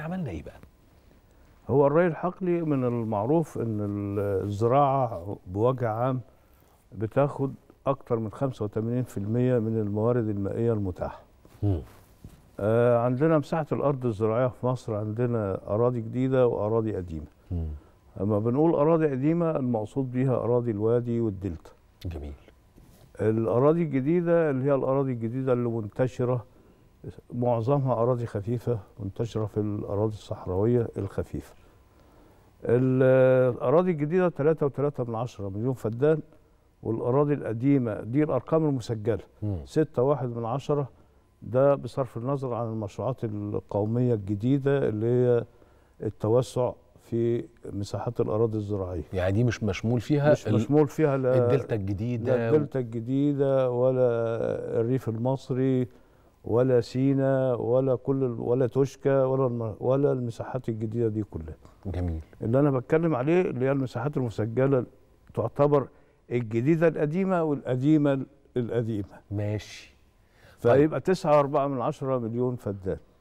احنا عملنا ايه بقى هو الري الحقلي من المعروف ان الزراعه بوجه عام بتاخد اكتر من 85% من الموارد المائيه المتاحه آه عندنا مساحه الارض الزراعيه في مصر عندنا اراضي جديده واراضي قديمه اما بنقول اراضي قديمه المقصود بيها اراضي الوادي والدلتا جميل الاراضي الجديده اللي هي الاراضي الجديده اللي منتشره معظمها أراضي خفيفة منتشرة في الأراضي الصحراوية الخفيفة الأراضي الجديدة 3.3 مليون فدان والأراضي القديمة دي الأرقام المسجلة 6.1 ده بصرف النظر عن المشروعات القومية الجديدة اللي هي التوسع في مساحات الاراضي الزراعيه يعني دي مش مشمول فيها مش مشمول فيها الدلتا الجديده الدلتا الجديده ولا الريف المصري ولا سينا ولا كل ولا توشكا ولا ولا المساحات الجديده دي كلها. جميل. اللي انا بتكلم عليه اللي هي المساحات المسجله تعتبر الجديده القديمه والقديمه القديمه. ماشي. طيب. فيبقى 9.4 من 10 مليون فدان.